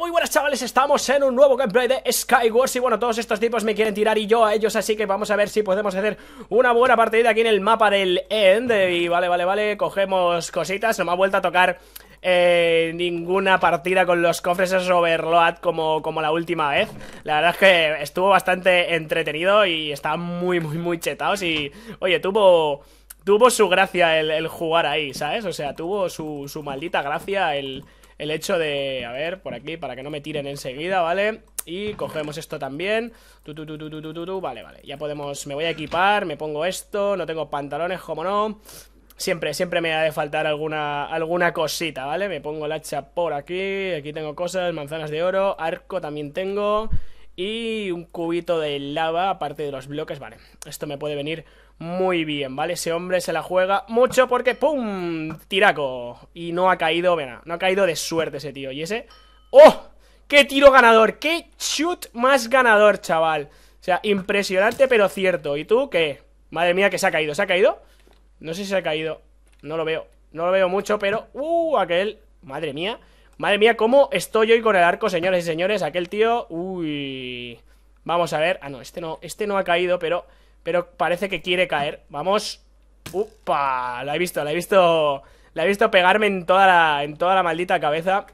muy buenas chavales, estamos en un nuevo gameplay de Skywars y bueno, todos estos tipos me quieren tirar y yo a ellos, así que vamos a ver si podemos hacer una buena partida aquí en el mapa del End y vale, vale, vale, cogemos cositas, no me ha vuelto a tocar eh, ninguna partida con los cofres de Overload como, como la última vez. La verdad es que estuvo bastante entretenido y está muy, muy, muy chetados y, oye, tuvo tuvo su gracia el, jugar ahí, ¿sabes? O sea, tuvo su, maldita gracia el, hecho de, a ver, por aquí, para que no me tiren enseguida, ¿vale? Y cogemos esto también tu, tu, tu, Vale, vale, ya podemos, me voy a equipar, me pongo esto No tengo pantalones, como no Siempre, siempre me ha de faltar alguna, alguna cosita, ¿vale? Me pongo el hacha por aquí Aquí tengo cosas, manzanas de oro Arco también tengo y un cubito de lava, aparte de los bloques, vale. Esto me puede venir muy bien, ¿vale? Ese hombre se la juega mucho porque ¡pum! Tiraco. Y no ha caído, venga, no ha caído de suerte ese tío. Y ese... ¡Oh! ¡Qué tiro ganador! ¡Qué shoot más ganador, chaval! O sea, impresionante pero cierto. ¿Y tú qué? Madre mía, que se ha caído. ¿Se ha caído? No sé si se ha caído. No lo veo. No lo veo mucho, pero... ¡Uh! Aquel... Madre mía. Madre mía, cómo estoy hoy con el arco, señores y señores. Aquel tío... Uy... Vamos a ver... Ah, no, este no, este no ha caído, pero... Pero parece que quiere caer. Vamos... ¡Upa! La he visto, la he visto... La he visto pegarme en toda la, en toda la maldita cabeza.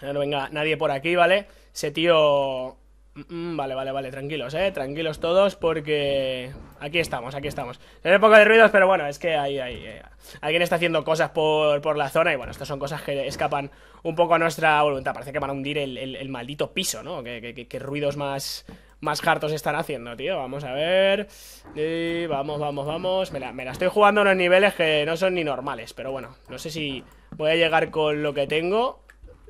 No venga nadie por aquí, ¿vale? Ese tío Mm, mm, vale, vale, vale, tranquilos, eh, tranquilos todos porque aquí estamos, aquí estamos. Hay un poco de ruidos, pero bueno, es que hay, hay eh, alguien está haciendo cosas por, por, la zona y bueno, estas son cosas que escapan un poco a nuestra voluntad. Parece que van a hundir el, el, maldito piso, ¿no? qué ruidos más, más hartos están haciendo, tío. Vamos a ver. vamos, vamos, vamos. Me la, me la estoy jugando a unos niveles que no son ni normales, pero bueno, no sé si voy a llegar con lo que tengo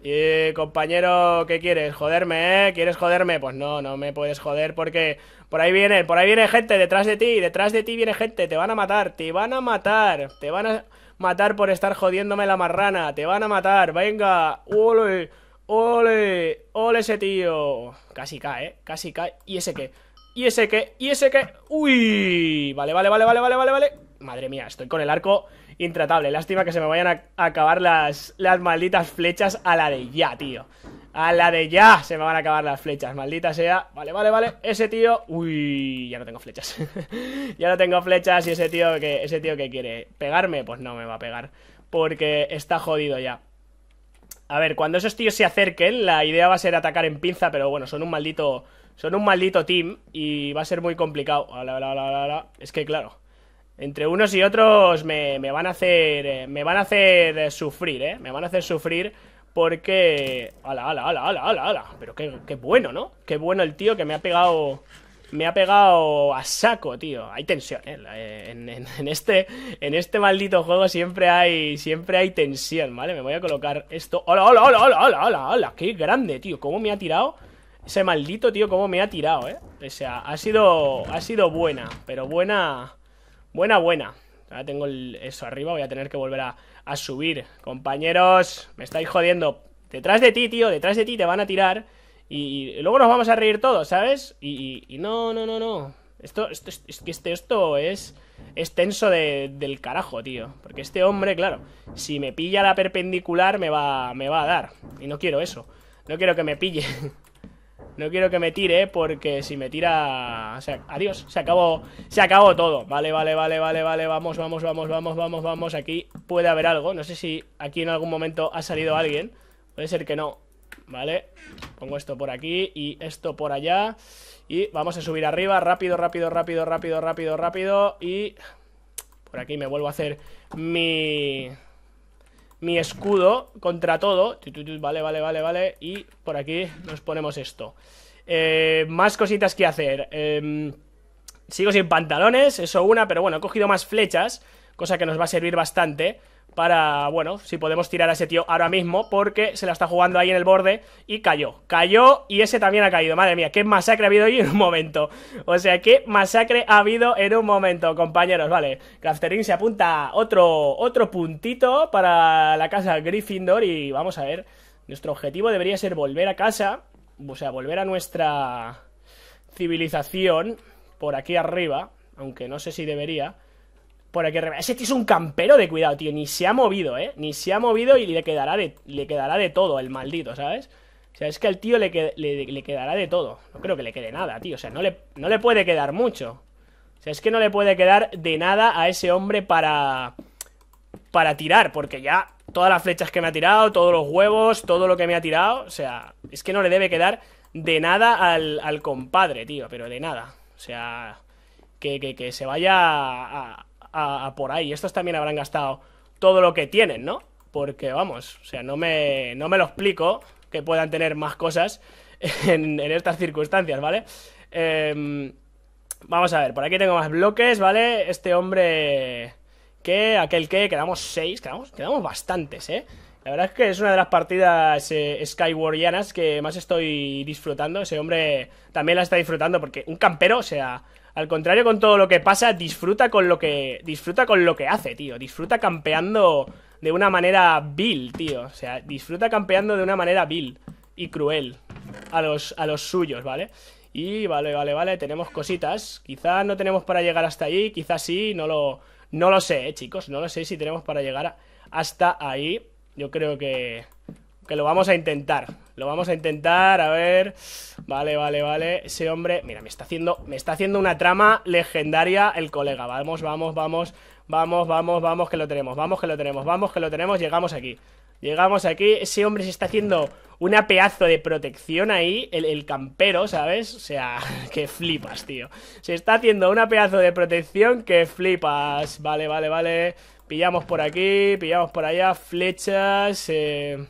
y compañero, ¿qué quieres? ¿Joderme, eh? ¿Quieres joderme? Pues no, no me puedes joder porque por ahí viene, por ahí viene gente detrás de ti, detrás de ti viene gente, te van a matar, te van a matar, te van a matar por estar jodiéndome la marrana, te van a matar, venga, ole, ole, ole ese tío. Casi cae, eh, casi cae. ¿Y ese qué? ¿Y ese qué? ¿Y ese qué? ¡Uy! Vale, vale, vale, vale, vale, vale, vale. Madre mía, estoy con el arco intratable. Lástima que se me vayan a acabar las, las malditas flechas a la de ya, tío. A la de ya se me van a acabar las flechas, maldita sea. Vale, vale, vale. Ese tío. Uy, ya no tengo flechas. ya no tengo flechas y ese tío que. Ese tío que quiere pegarme, pues no me va a pegar. Porque está jodido ya. A ver, cuando esos tíos se acerquen, la idea va a ser atacar en pinza, pero bueno, son un maldito. Son un maldito team y va a ser muy complicado. Es que claro. Entre unos y otros me, van a hacer. Me van a hacer eh, eh, sufrir, ¿eh? Me van a hacer sufrir porque. ¡Hala, hala, hala, hala, hala! ala! Pero qué, qué bueno, ¿no? Qué bueno el tío que me ha pegado me ha pegado a saco, tío. Hay tensión, ¿eh? eh en, este, en este maldito juego siempre hay, siempre hay tensión, ¿vale? Me voy a colocar esto. ¡Hola, hola, hola, hola, hola, hola, hola! ¡Qué grande, tío! ¿Cómo me ha tirado? Ese maldito, tío, cómo me ha tirado, ¿eh? O sea, ha sido, ha sido buena, pero buena... Buena, buena. Ahora tengo eso arriba, voy a tener que volver a, subir. Compañeros, me estáis jodiendo. Detrás de ti, tío, detrás de ti te van a tirar. Y, luego nos vamos a reír todos, ¿sabes? Y, y, no, no, no, no. Esto, esto, este esto es, tenso del carajo, tío. Porque este hombre, claro, si me pilla la perpendicular me va, me va a dar. Y no quiero eso. No quiero que me pille. No quiero que me tire, porque si me tira... O sea, adiós, se acabó, se acabó todo. Vale, vale, vale, vale, vale, vamos, vamos, vamos, vamos, vamos, vamos. Aquí puede haber algo. No sé si aquí en algún momento ha salido alguien. Puede ser que no. Vale, pongo esto por aquí y esto por allá. Y vamos a subir arriba, rápido, rápido, rápido, rápido, rápido, rápido. Y por aquí me vuelvo a hacer mi mi escudo contra todo. Vale, vale, vale, vale. Y por aquí nos ponemos esto. Eh, más cositas que hacer. Em, sigo sin pantalones, eso una, pero bueno, he cogido más flechas, cosa que nos va a servir bastante para, bueno, si podemos tirar a ese tío ahora mismo, porque se la está jugando ahí en el borde y cayó. Cayó y ese también ha caído. Madre mía, qué masacre ha habido hoy en un momento. O sea, qué masacre ha habido en un momento, compañeros. Vale, Crafterin se apunta otro, otro puntito para la casa Gryffindor y vamos a ver. Nuestro objetivo debería ser volver a casa, o sea, volver a nuestra civilización por aquí arriba, aunque no sé si debería... Por aquí Ese tío es un campero de cuidado, tío. Ni se ha movido, ¿eh? Ni se ha movido y le quedará de, le quedará de todo el maldito, ¿sabes? O sea, es que al tío le, le, quedará de todo. No creo que le quede nada, tío. O sea, no le, no le puede quedar mucho. O sea, es que no le puede quedar de nada a ese hombre para... Para tirar, porque ya todas las flechas que me ha tirado, todos los huevos, todo lo que me ha tirado. O sea, es que no le debe quedar de nada al, compadre, tío, pero de nada. O sea, que, que se vaya a, a, por ahí. Estos también habrán gastado todo lo que tienen, ¿no? Porque, vamos, o sea, no me, no me lo explico que puedan tener más cosas en, estas circunstancias, ¿vale? Em, vamos a ver, por aquí tengo más bloques, ¿vale? Este hombre que, aquel que, quedamos seis, quedamos, quedamos bastantes, ¿eh? La verdad es que es una de las partidas eh, Skywardianas que más estoy disfrutando. Ese hombre también la está disfrutando porque un campero, o sea, al contrario con todo lo que pasa, disfruta con lo que disfruta con lo que hace, tío. Disfruta campeando de una manera vil, tío. O sea, disfruta campeando de una manera vil y cruel a los a los suyos, ¿vale? Y vale, vale, vale, tenemos cositas. Quizás no tenemos para llegar hasta ahí, quizás sí, no lo no lo sé, eh, chicos, no lo sé si tenemos para llegar hasta ahí. Yo creo que que lo vamos a intentar. Lo vamos a intentar, a ver. Vale, vale, vale. Ese hombre, mira, me está haciendo me está haciendo una trama legendaria el colega. Vamos, vamos, vamos. Vamos, vamos, vamos que lo tenemos. Vamos que lo tenemos. Vamos que lo tenemos. Llegamos aquí. Llegamos aquí. Ese hombre se está haciendo una pedazo de protección ahí, el, campero, ¿sabes? O sea, que flipas, tío. Se está haciendo una pedazo de protección que flipas. Vale, vale, vale. Pillamos por aquí, pillamos por allá, flechas eh,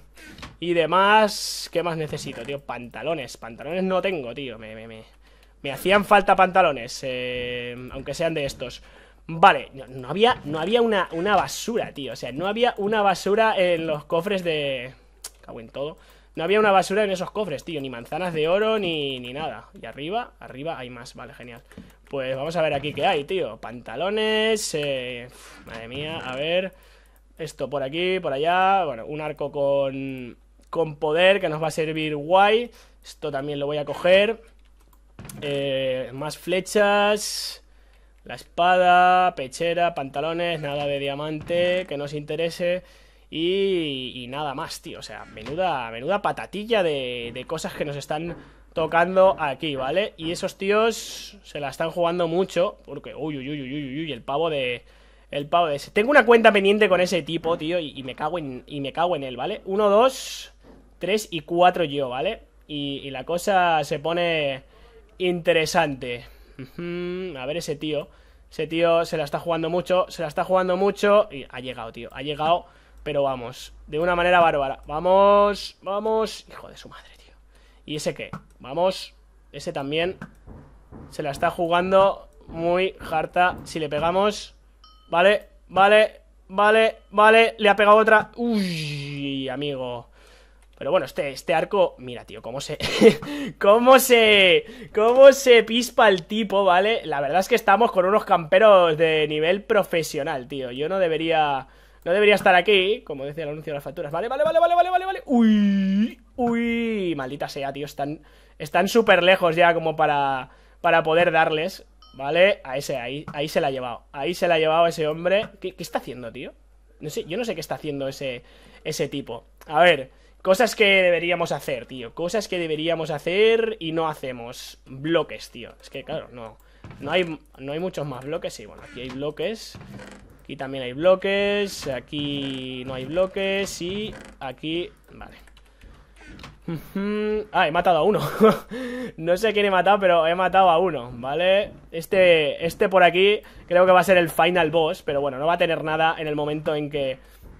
y demás. ¿Qué más necesito, tío? Pantalones, pantalones no tengo, tío. Me, me, me. me hacían falta pantalones, eh, aunque sean de estos. Vale, no, había, no había una, una, basura, tío. O sea, no había una basura en los cofres de... Cago en todo. No había una basura en esos cofres, tío. Ni manzanas de oro, ni, ni nada. Y arriba, arriba hay más. Vale, genial. Pues vamos a ver aquí qué hay, tío. Pantalones, eh, madre mía, a ver. Esto por aquí, por allá. Bueno, un arco con, con poder que nos va a servir guay. Esto también lo voy a coger. Eh, más flechas. La espada, pechera, pantalones, nada de diamante que nos interese. Y, y nada más, tío. O sea, menuda, menuda patatilla de, de cosas que nos están tocando aquí, ¿vale? Y esos tíos se la están jugando mucho. Porque, uy, uy, uy, uy, uy, uy el pavo de. El pavo de ese. Tengo una cuenta pendiente con ese tipo, tío, y, me, cago en, y me cago en él, ¿vale? Uno, dos, tres y cuatro yo, ¿vale? Y, la cosa se pone interesante. A ver ese tío. Ese tío se la está jugando mucho, se la está jugando mucho. Y ha llegado, tío, ha llegado. Pero vamos, de una manera bárbara. Vamos, vamos. Hijo de su madre. ¿Y ese qué? Vamos. Ese también. Se la está jugando muy harta. Si le pegamos. Vale, vale, vale, vale. Le ha pegado otra. Uy, amigo. Pero bueno, este, este arco, mira, tío, cómo se... cómo se... Cómo se pispa el tipo, ¿vale? La verdad es que estamos con unos camperos de nivel profesional, tío. Yo no debería... No debería estar aquí, como decía el anuncio de las facturas. Vale, vale, vale, vale, vale, vale, vale. Uy. Uy, maldita sea, tío, están están súper lejos ya como para, para poder darles, ¿vale? A ese, ahí, ahí se la ha llevado, ahí se la ha llevado ese hombre. ¿Qué, qué está haciendo, tío? No sé, yo no sé qué está haciendo ese, ese tipo. A ver, cosas que deberíamos hacer, tío. Cosas que deberíamos hacer y no hacemos. Bloques, tío. Es que, claro, no. No hay, no hay muchos más bloques. Sí, bueno, aquí hay bloques. Aquí también hay bloques. Aquí no hay bloques. Y aquí... Vale. Ah, he matado a uno. no sé quién he matado, pero he matado a uno, ¿vale? Este, este por aquí creo que va a ser el final boss, pero bueno, no va a tener nada en el momento en que,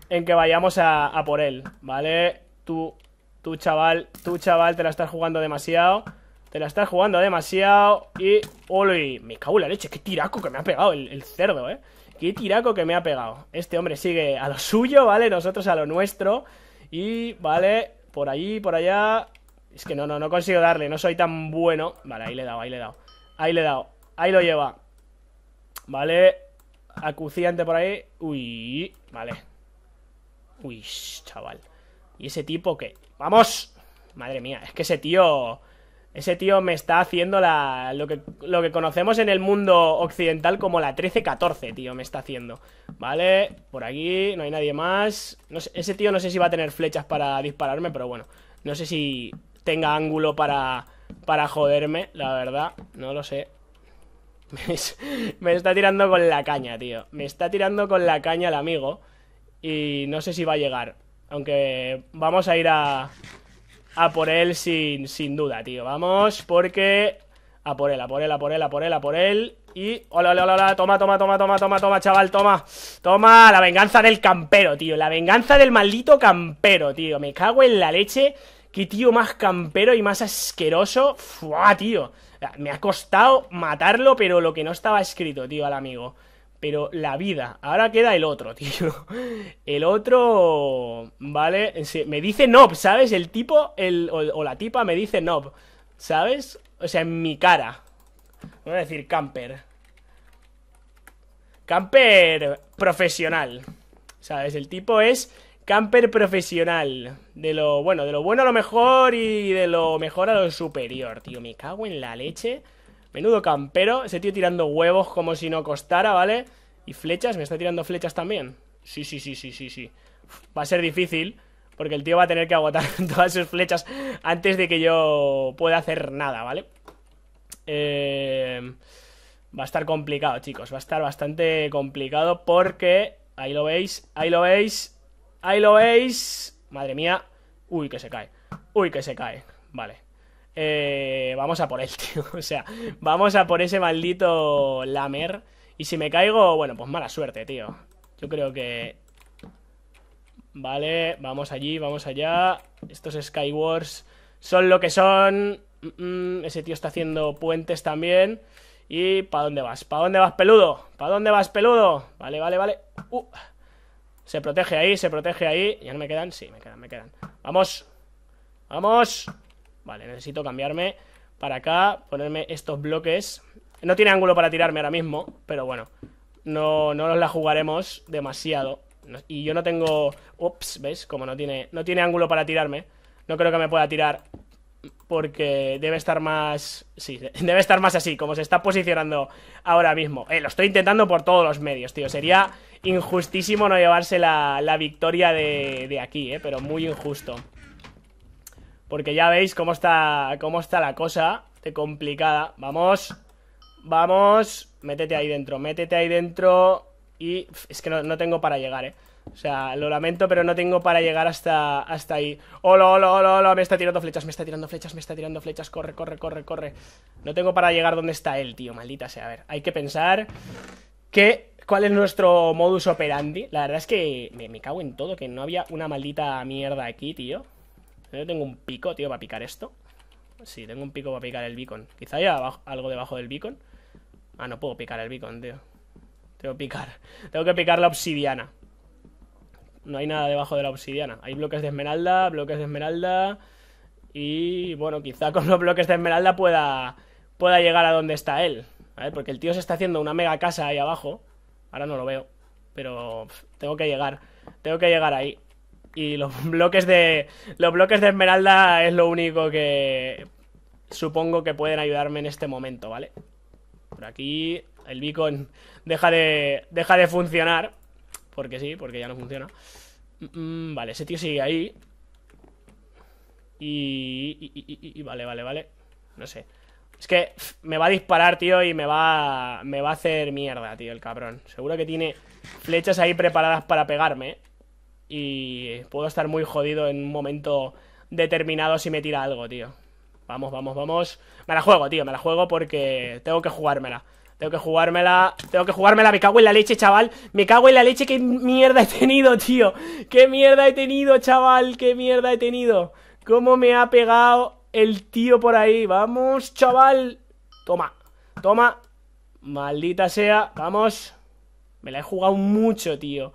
en que vayamos a, por él, ¿vale? Tú, tú chaval, tú chaval, te la estás jugando demasiado. Te la estás jugando demasiado y... ¡Uy! Me cago en la leche, qué tiraco que me ha pegado el, el cerdo, ¿eh? Qué tiraco que me ha pegado. Este hombre sigue a lo suyo, ¿vale? Nosotros a lo nuestro. Y, ¿vale? Por allí, por allá. Es que no, no, no consigo darle. No soy tan bueno. Vale, ahí le he dado, ahí le he dado. Ahí le he dado. Ahí lo lleva. Vale. Acuciante por ahí. Uy. Vale. Uy, chaval. ¿Y ese tipo qué? ¡Vamos! Madre mía, es que ese tío... Ese tío me está haciendo la, lo, que, conocemos en el mundo occidental como la 13-14, tío, me está haciendo. Vale, por aquí no hay nadie más. ese tío no sé si va a tener flechas para dispararme, pero bueno. No sé si tenga ángulo para, para joderme, la verdad. No lo sé. me está tirando con la caña, tío. Me está tirando con la caña el amigo. Y no sé si va a llegar. Aunque vamos a ir a a por él sin, sin duda, tío. Vamos, porque... A por él, a por él, a por él, a por él, a por él. Y... Hola, hola, hola, Toma, toma, toma, toma, toma, toma, chaval, toma. Toma, la venganza del campero, tío. La venganza del maldito campero, tío. Me cago en la leche. Qué tío más campero y más asqueroso. Fua, tío. Me ha costado matarlo, pero lo que no estaba escrito, tío, al amigo. Pero la vida. Ahora queda el otro, tío. El otro. Vale. me dice Nob, ¿sabes? El tipo el, o, la tipa me dice Nob. ¿Sabes? O sea, en mi cara. Voy a decir camper. Camper profesional. ¿Sabes? El tipo es camper profesional. De lo bueno, de lo bueno a lo mejor y de lo mejor a lo superior, tío. Me cago en la leche. Menudo campero, ese tío tirando huevos como si no costara, ¿vale? Y flechas, me está tirando flechas también. Sí, sí, sí, sí, sí, sí. Va a ser difícil, porque el tío va a tener que agotar todas sus flechas antes de que yo pueda hacer nada, ¿vale? Eh, va a estar complicado, chicos. Va a estar bastante complicado porque... Ahí lo veis, ahí lo veis, ahí lo veis. Madre mía. Uy, que se cae. Uy, que se cae. Vale. Eh, vamos a por él, tío. O sea, vamos a por ese maldito lamer. Y si me caigo, bueno, pues mala suerte, tío. Yo creo que... Vale, vamos allí, vamos allá. Estos Skywars son lo que son. Mm, mm, ese tío está haciendo puentes también. ¿Y para dónde vas? ¿Para dónde vas, peludo? ¿Para dónde vas, peludo? Vale, vale, vale. Uh. Se protege ahí, se protege ahí. ¿Ya no me quedan? Sí, me quedan, me quedan. Vamos. Vamos. Vale, necesito cambiarme para acá, ponerme estos bloques. No tiene ángulo para tirarme ahora mismo, pero bueno, no, no nos la jugaremos demasiado. Y yo no tengo... Ups, ¿ves? Como no tiene, no tiene ángulo para tirarme. No creo que me pueda tirar porque debe estar más... Sí, debe estar más así, como se está posicionando ahora mismo. Eh, lo estoy intentando por todos los medios, tío. Sería injustísimo no llevarse la, la victoria de, de aquí, eh, pero muy injusto. Porque ya veis cómo está, cómo está la cosa de complicada. Vamos, vamos, métete ahí dentro, métete ahí dentro. Y es que no, tengo para llegar, eh. O sea, lo lamento, pero no tengo para llegar hasta, hasta ahí. Hola, hola, hola, me está tirando flechas, me está tirando flechas, me está tirando flechas. Corre, corre, corre, corre. No tengo para llegar donde está él, tío, maldita sea. A ver, hay que pensar que... ¿Cuál es nuestro modus operandi? La verdad es que me, me cago en todo, que no había una maldita mierda aquí, tío tengo un pico, tío, para picar esto. Sí, tengo un pico para picar el beacon. Quizá haya algo debajo del beacon. Ah, no puedo picar el beacon, tío. Tengo que picar. Tengo que picar la obsidiana. No hay nada debajo de la obsidiana. Hay bloques de esmeralda, bloques de esmeralda. Y bueno, quizá con los bloques de esmeralda pueda, pueda llegar a donde está él. ver, Porque el tío se está haciendo una mega casa ahí abajo. Ahora no lo veo. Pero tengo que llegar. Tengo que llegar ahí. Y los bloques de. Los bloques de esmeralda es lo único que. Supongo que pueden ayudarme en este momento, ¿vale? Por aquí. El beacon deja de. Deja de funcionar. Porque sí, porque ya no funciona. Mm, mm, vale, ese tío sigue ahí. Y, y, Vale, vale, vale. No sé. Es que me va a disparar, tío, y me va. Me va a hacer mierda, tío, el cabrón. Seguro que tiene flechas ahí preparadas para pegarme, ¿eh? y puedo estar muy jodido en un momento determinado si me tira algo, tío. Vamos, vamos, vamos. Me la juego, tío, me la juego porque tengo que jugármela. Tengo que jugármela, tengo que jugármela, me cago en la leche, chaval Me cago en la leche, qué mierda he tenido, tío Qué mierda he tenido, chaval Qué mierda he tenido Cómo me ha pegado el tío por ahí Vamos, chaval Toma, toma Maldita sea, vamos Me la he jugado mucho, tío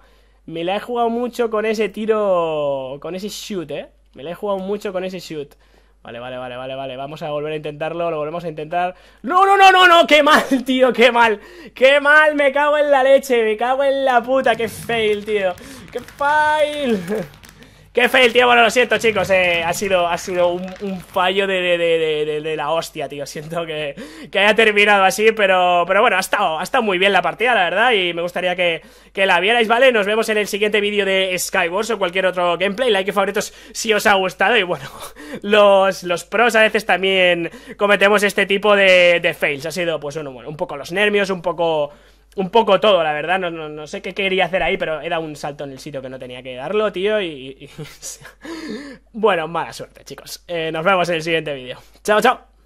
me la he jugado mucho con ese tiro, con ese shoot, ¿eh? Me la he jugado mucho con ese shoot. Vale, vale, vale, vale, vale. Vamos a volver a intentarlo, lo volvemos a intentar. ¡No, no, no, no, no! ¡Qué mal, tío! ¡Qué mal! ¡Qué mal! ¡Me cago en la leche! ¡Me cago en la puta! ¡Qué fail, tío! ¡Qué fail! Qué fail, tío. Bueno, lo siento, chicos. Eh, ha sido, ha sido un, fallo de, la hostia, tío. Siento que, haya terminado así, pero, pero bueno, ha estado, muy bien la partida, la verdad. Y me gustaría que, la vierais, ¿vale? Nos vemos en el siguiente vídeo de Skywars o cualquier otro gameplay. Like favoritos si os ha gustado. Y bueno, los, los pros a veces también cometemos este tipo de, fails. Ha sido, pues, bueno, un poco los nervios, un poco un poco todo, la verdad. No, sé qué quería hacer ahí, pero he dado un salto en el sitio que no tenía que darlo, tío. Y. bueno, mala suerte, chicos. Eh, nos vemos en el siguiente vídeo. Chao, chao.